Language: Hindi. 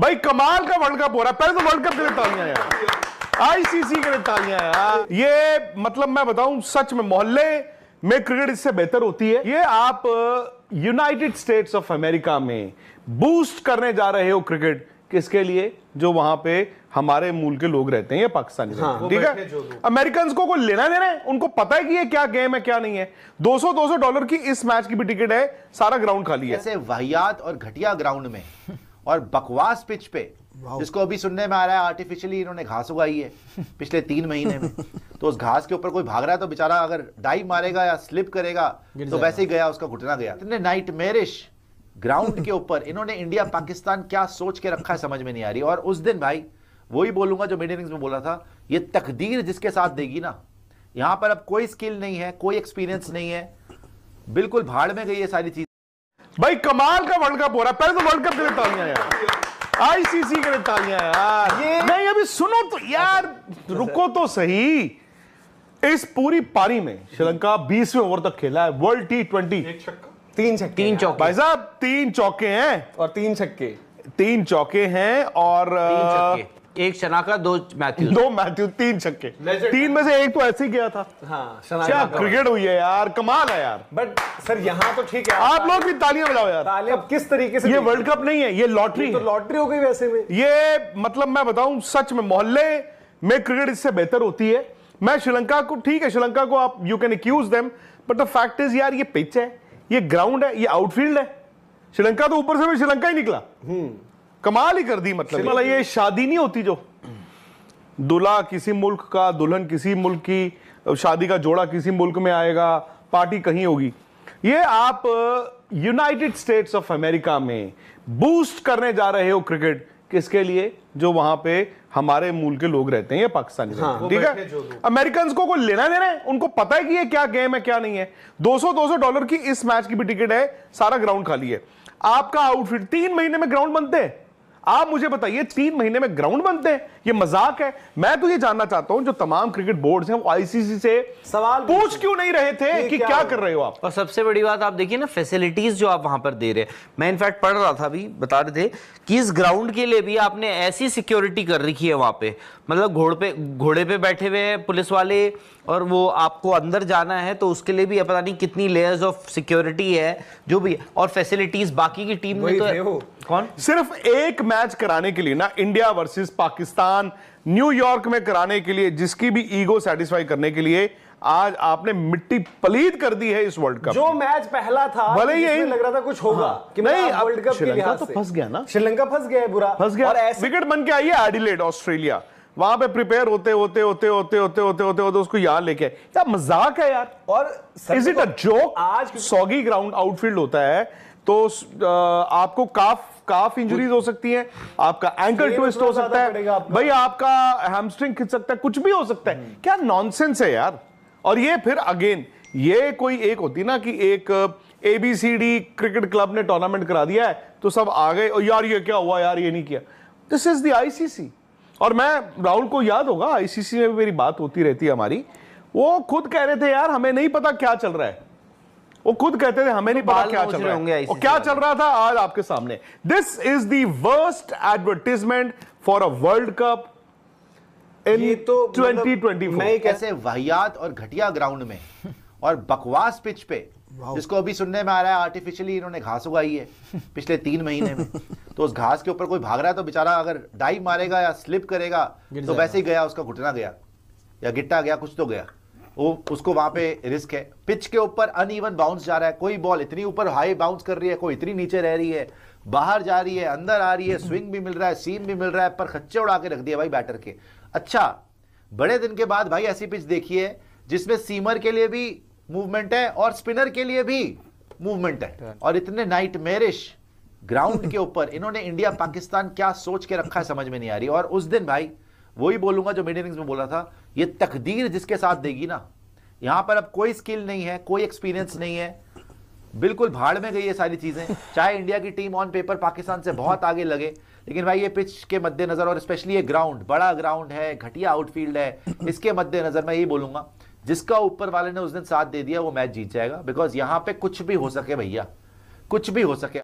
भाई कमाल का वर्ल्ड कप हो रहा है पहले तो वर्ल्ड कप के लिए तालियां यार आईसीसी के लिए तालियां यार हाँ। ये मतलब मैं बताऊं सच में मोहल्ले में क्रिकेट इससे बेहतर होती है ये आप यूनाइटेड स्टेट्स ऑफ अमेरिका में बूस्ट करने जा रहे हो क्रिकेट किसके लिए जो वहां पे हमारे मूल के लोग रहते हैं या पाकिस्तानी हाँ, ठीक है अमेरिकन को कोई लेना देना है उनको पता है कि ये क्या गेम है क्या नहीं है 200 200 डॉलर की इस मैच की भी टिकट है सारा ग्राउंड खाली है ऐसे वाहियात और घटिया ग्राउंड में और बकवास पिच पे जिसको अभी सुनने में आ रहा है आर्टिफिशियली इन्होंने घास उगाई है पिछले तीन महीने में तो उस घास के ऊपर कोई भाग रहा है तो बेचारा अगर डाइव मारेगा या स्लिप करेगा तो वैसे ही गया उसका घुटना गया इतने नाइट मेरिश ग्राउंड के ऊपर इन्होंने इंडिया पाकिस्तान क्या सोच के रखा है समझ में नहीं आ रही और उस दिन भाई वही बोलूंगा जो मिड में बोला था ये तकदीर जिसके साथ देगी ना यहां पर अब कोई स्किल नहीं है कोई एक्सपीरियंस नहीं है बिल्कुल भाड़ में गई है सारी चीज भाई कमाल का वर्ल्ड कप हो रहा है पहले तो वर्ल्ड कप के लिए तालियां यार आईसीसी के लिए तालियां यार नहीं अभी सुनो तो यार अच्छा। रुको तो सही इस पूरी पारी में श्रीलंका बीसवें ओवर तक खेला है वर्ल्ड टी ट्वेंटी तीन छक्के तीन चौके भाई साहब तीन चौके हैं और तीन छक्के तीन चौके हैं और तीन एक शनाका दो मैथ्यू दो मैथ्यू तीन छक्के तीन में से एक तो ऐसे ही गया था हाँ, क्या क्रिकेट हुई है यार कमाल है यार बट सर यहाँ तो ठीक है आप लोग भी तालियां बजाओ यार तालियां अब किस तरीके से ये वर्ल्ड कप नहीं है ये लॉटरी तो लॉटरी हो गई वैसे में ये मतलब मैं बताऊं सच में मोहल्ले में क्रिकेट इससे बेहतर होती है मैं श्रीलंका को ठीक है श्रीलंका को आप you can accuse them but the fact is यार ये पिच है ये ग्राउंड है ये आउटफील्ड है श्रीलंका तो ऊपर से भी श्रीलंका ही निकला हम्म। कमाल ही कर दी मतलब मतलब ये शादी नहीं होती जो दुल्हा किसी मुल्क का दुल्हन किसी मुल्क की शादी का जोड़ा किसी मुल्क में आएगा पार्टी कहीं होगी ये आप यूनाइटेड स्टेट्स ऑफ अमेरिका में बूस्ट करने जा रहे हो क्रिकेट किसके लिए जो वहां पे हमारे मूल के लोग रहते हैं ये पाकिस्तानी हाँ, ठीक है अमेरिकन को कोई लेना देना है उनको पता है कि ये क्या गेम है क्या नहीं है 200-200 डॉलर की इस मैच की भी टिकट है सारा ग्राउंड खाली है आपका आउटफिट तीन महीने में ग्राउंड बनते हैं आप मुझे बताइए तीन महीने में ग्राउंड बनते हैं ये मजाक है मैं तो ये जानना चाहता हूं जो तमाम क्रिकेट बोर्ड्स हैं वो आईसीसी से सवाल पूछ क्यों नहीं रहे थे कि क्या, क्या कर रहे हो आप और सबसे बड़ी बात आप देखिए ना फैसिलिटीज जो आप वहां पर दे रहे हैं मैं इनफैक्ट पढ़ रहा था अभी बता रहे थे कि इस ग्राउंड के लिए भी आपने ऐसी सिक्योरिटी कर रखी है वहां पे मतलब घोड़ पे घोड़े पे बैठे हुए हैं पुलिस वाले और वो आपको अंदर जाना है तो उसके लिए भी पता नहीं कितनी लेयर्स ऑफ सिक्योरिटी है जो भी और फैसिलिटीज बाकी की टीम में तो कौन सिर्फ एक मैच कराने के लिए ना इंडिया वर्सेस पाकिस्तान न्यूयॉर्क में कराने के लिए जिसकी भी ईगो सेटिस्फाई करने के लिए आज आपने मिट्टी पलीद कर दी है इस वर्ल्ड कप जो मैच पहला था भले ही यही लग रहा था कुछ होगा हाँ, कि नहीं वर्ल्ड कप के श्रीलंका तो फंस गया ना श्रीलंका फंस गया है बुरा फंस गया और विकेट बन के आई है एडिलेड ऑस्ट्रेलिया वहां पे प्रिपेयर होते होते होते होते होते होते होते होते उसको यहाँ लेके क्या मजाक है यार और इज इट अ जोक आज सौगी ग्राउंड आउटफील्ड होता है तो आपको काफ काफ इंजरीज हो सकती है आपका एंकल ट्विस्ट हो सकता है भाई आपका हैमस्ट्रिंग खिंच सकता है कुछ भी हो सकता है हम्म। क्या नॉनसेंस है यार और ये फिर अगेन ये कोई एक होती ना कि एक एबीसीडी क्रिकेट क्लब ने टूर्नामेंट करा दिया है तो सब आ गए और यार ये क्या हुआ यार ये नहीं किया दिस इज द आईसीसी और मैं राहुल को याद होगा आईसीसी में भी मेरी बात होती रहती है हमारी वो खुद कह रहे थे यार हमें नहीं पता क्या चल रहा है वो खुद कहते थे हमें नहीं तो पता क्या चल रहा है और क्या चल रहा था आज आपके सामने this is the worst advertisement for a world cup ये तो ट्वेंटी ट्वेंटी मैं एक ऐसे वाहियात और घटिया ग्राउंड में और बकवास पिच पे जिसको अभी सुनने में आ रहा है आर्टिफिशियली इन्होंने घास उगाई है पिछले तीन महीने में तो उस घास के ऊपर कोई भाग रहा है तो बेचारा अगर डाइव मारेगा या स्लिप करेगा तो वैसे ही गया उसका घुटना गया या गिट्टा गया कुछ तो गया वो उसको वहां पे रिस्क है पिच के ऊपर ईवन बाउंस जा रहा है कोई बॉल इतनी ऊपर हाई बाउंस कर रही है कोई इतनी नीचे रह रही है बाहर जा रही है अंदर आ रही है स्विंग भी मिल रहा है सीम भी मिल रहा है पर खच्चे उड़ा के रख दिया भाई बैटर के अच्छा बड़े दिन के बाद भाई ऐसी पिच देखी है जिसमें सीमर के लिए भी मूवमेंट है और स्पिनर के लिए भी मूवमेंट है और इतने नाइट ग्राउंड के ऊपर इन्होंने इंडिया पाकिस्तान क्या सोच के रखा है समझ में नहीं आ रही और उस दिन भाई वही बोलूंगा जो मिड इनिंग्स में बोला था ये तकदीर जिसके साथ देगी ना यहां पर अब कोई स्किल नहीं है कोई एक्सपीरियंस नहीं है बिल्कुल भाड़ में गई ये सारी चीज़ें चाहे इंडिया की टीम ऑन पेपर पाकिस्तान से बहुत आगे लगे लेकिन भाई ये पिच के मद्देनज़र और स्पेशली ये ग्राउंड बड़ा ग्राउंड है घटिया आउटफील्ड है इसके मद्देनज़र मैं यही बोलूंगा जिसका ऊपर वाले ने उस दिन साथ दे दिया वो मैच जीत जाएगा बिकॉज यहां पर कुछ भी हो सके भैया कुछ भी हो सके